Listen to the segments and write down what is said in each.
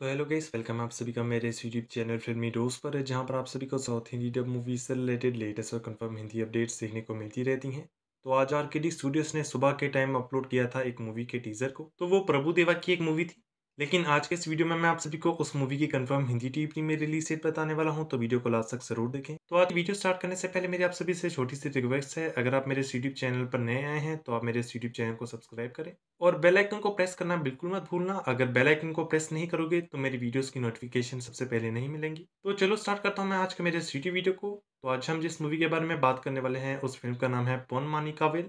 तो hello guys welcome आप सभी का मेरे इस यूट्यूब चैनल फिल्मी डोज पर है जहाँ पर आप सभी को साउथ हिंदी डब मूवीज से रिलेटेड लेटेस्ट और कंफर्म हिंदी अपडेट्स देखने को मिलती रहती हैं तो आज आर के डी स्टूडियोज ने सुबह के टाइम अपलोड किया था एक मूवी के टीजर को तो वो प्रभु देवा की एक मूवी थी लेकिन आज के इस वीडियो में मैं आप सभी को उस मूवी की confirm Hindi TV premiere release date बताने वाला हूं तो वीडियो को लास्ट तक जरूर देखें तो आज वीडियो स्टार्ट करने से पहले मेरी आप सभी से छोटी सी रिक्वेस्ट है अगर आप मेरे यूट्यूब चैनल पर नए आए हैं तो आप मेरे यूट्यूब चैनल को सब्सक्राइब करें और बेलाइकन को प्रेस करना बिल्कुल मत भूलना अगर बेलाइकन को प्रेस नहीं करोगे तो मेरी वीडियो की नोटिफिकेशन सबसे पहले नहीं मिलेंगी तो चलो स्टार्ट करता हूँ मैं आज के मेरे यूट्यूब वीडियो को तो आज हम जिस मूवी के बारे में बात करने वाले हैं उस फिल्म का नाम है पोन मानी काविल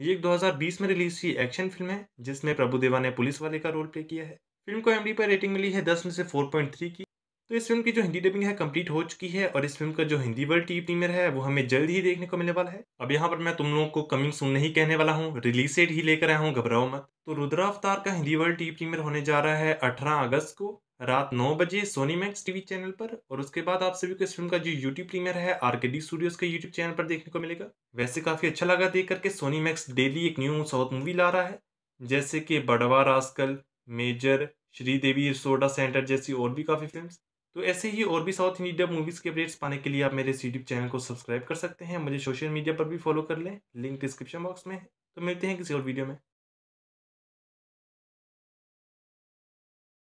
ये एक 2020 में रिलीज हुई एक्शन फिल्म है जिसमें प्रभु देवा ने पुलिस वाले का रोल प्ले किया है फिल्म को एम पर रेटिंग मिली है दस में से फोर पॉइंट थ्री की तो इस फिल्म की जो हिंदी डबिंग है कंप्लीट हो चुकी है और इस फिल्म का जो हिंदी वर्ल्ड टी प्रीमियर है वो हमें जल्द ही देखने को मिलने वाला है अब यहाँ पर मैं तुम लोगों को कमिंग सुन नहीं कहने वाला हूँ रिलीज डेट ही लेकर आया हूँ घबराओ मत तो रुद्रा अवतार का हिंदी वर्ल्ड टी प्रीमियर होने जा रहा है अठारह अगस्त को रात नौ बजे सोनी मैक्स टीवी चैनल पर और उसके बाद आप सभी को इस फिल्म का जो यूट्यूब प्रीमियर है आर के डी स्टूडियोज के यूट्यूब चैनल पर देखने को मिलेगा वैसे काफी अच्छा लगा देख करके सोनी मैक्स डेली एक न्यू साउथ मूवी ला रहा है जैसे कि Badava Rascal Major Sridevi Soda Center जैसी और भी काफ़ी फिल्म तो ऐसे ही और भी साउथ इंडिया मूवीज़ के अपडेट्स पाने के लिए आप मेरे यूट्यूब चैनल को सब्सक्राइब कर सकते हैं मुझे सोशल मीडिया पर भी फॉलो कर लें लिंक डिस्क्रिप्शन बॉक्स में तो मिलते हैं किसी और वीडियो में